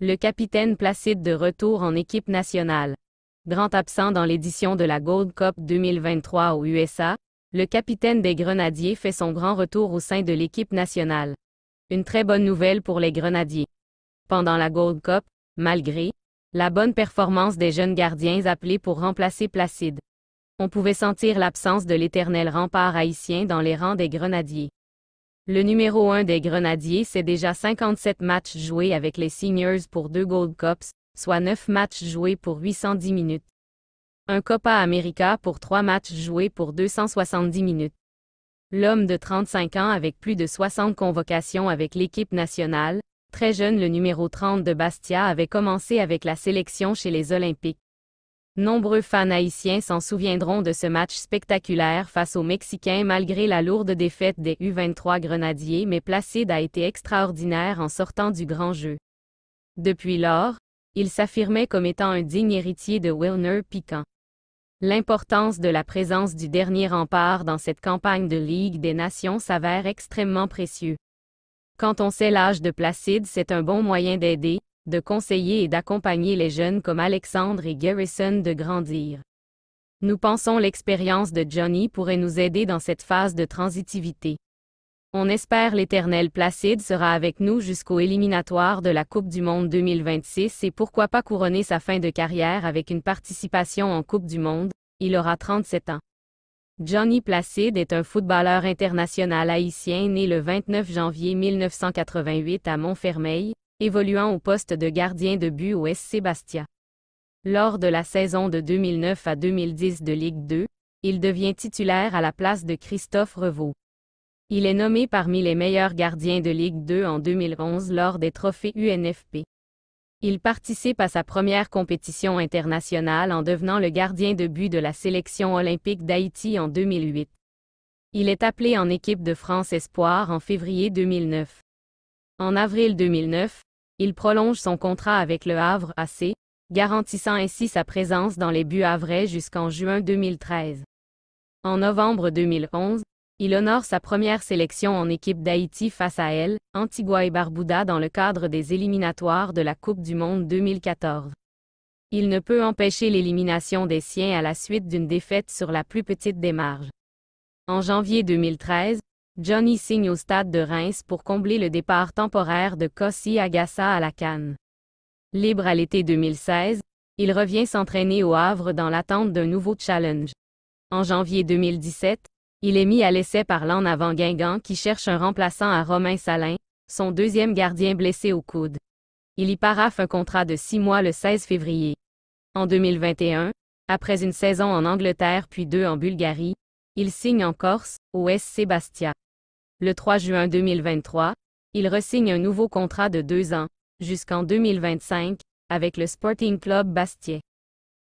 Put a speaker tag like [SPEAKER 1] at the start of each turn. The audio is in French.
[SPEAKER 1] Le capitaine Placide de retour en équipe nationale. Grand absent dans l'édition de la Gold Cup 2023 aux USA, le capitaine des Grenadiers fait son grand retour au sein de l'équipe nationale. Une très bonne nouvelle pour les Grenadiers. Pendant la Gold Cup, malgré la bonne performance des jeunes gardiens appelés pour remplacer Placide, on pouvait sentir l'absence de l'éternel rempart haïtien dans les rangs des Grenadiers. Le numéro 1 des Grenadiers c'est déjà 57 matchs joués avec les Seniors pour deux Gold Cups, soit 9 matchs joués pour 810 minutes. Un Copa América pour 3 matchs joués pour 270 minutes. L'homme de 35 ans avec plus de 60 convocations avec l'équipe nationale, très jeune le numéro 30 de Bastia avait commencé avec la sélection chez les Olympiques. Nombreux fans haïtiens s'en souviendront de ce match spectaculaire face aux Mexicains malgré la lourde défaite des U23 Grenadiers mais Placide a été extraordinaire en sortant du grand jeu. Depuis lors, il s'affirmait comme étant un digne héritier de Wilner Piquant. L'importance de la présence du dernier rempart dans cette campagne de Ligue des Nations s'avère extrêmement précieux. Quand on sait l'âge de Placide, c'est un bon moyen d'aider, de conseiller et d'accompagner les jeunes comme Alexandre et Garrison de grandir. Nous pensons l'expérience de Johnny pourrait nous aider dans cette phase de transitivité. On espère l'éternel Placide sera avec nous jusqu'au éliminatoire de la Coupe du Monde 2026 et pourquoi pas couronner sa fin de carrière avec une participation en Coupe du Monde, il aura 37 ans. Johnny Placide est un footballeur international haïtien né le 29 janvier 1988 à Montfermeil, évoluant au poste de gardien de but au SC Bastia. Lors de la saison de 2009 à 2010 de Ligue 2, il devient titulaire à la place de Christophe Revaux. Il est nommé parmi les meilleurs gardiens de Ligue 2 en 2011 lors des trophées UNFP. Il participe à sa première compétition internationale en devenant le gardien de but de la sélection olympique d'Haïti en 2008. Il est appelé en équipe de France Espoir en février 2009. En avril 2009, il prolonge son contrat avec le Havre AC, garantissant ainsi sa présence dans les buts havrais jusqu'en juin 2013. En novembre 2011, il honore sa première sélection en équipe d'Haïti face à elle, Antigua et Barbuda dans le cadre des éliminatoires de la Coupe du Monde 2014. Il ne peut empêcher l'élimination des siens à la suite d'une défaite sur la plus petite des marges. En janvier 2013, Johnny signe au stade de Reims pour combler le départ temporaire de Kossi Agassa à la Cannes. Libre à l'été 2016, il revient s'entraîner au Havre dans l'attente d'un nouveau challenge. En janvier 2017, il est mis à l'essai par l'en avant Guingamp qui cherche un remplaçant à Romain Salin, son deuxième gardien blessé au coude. Il y paraffe un contrat de six mois le 16 février. En 2021, après une saison en Angleterre puis deux en Bulgarie, il signe en Corse, au S. Sébastia. Le 3 juin 2023, il ressigne un nouveau contrat de deux ans, jusqu'en 2025, avec le Sporting Club Bastier.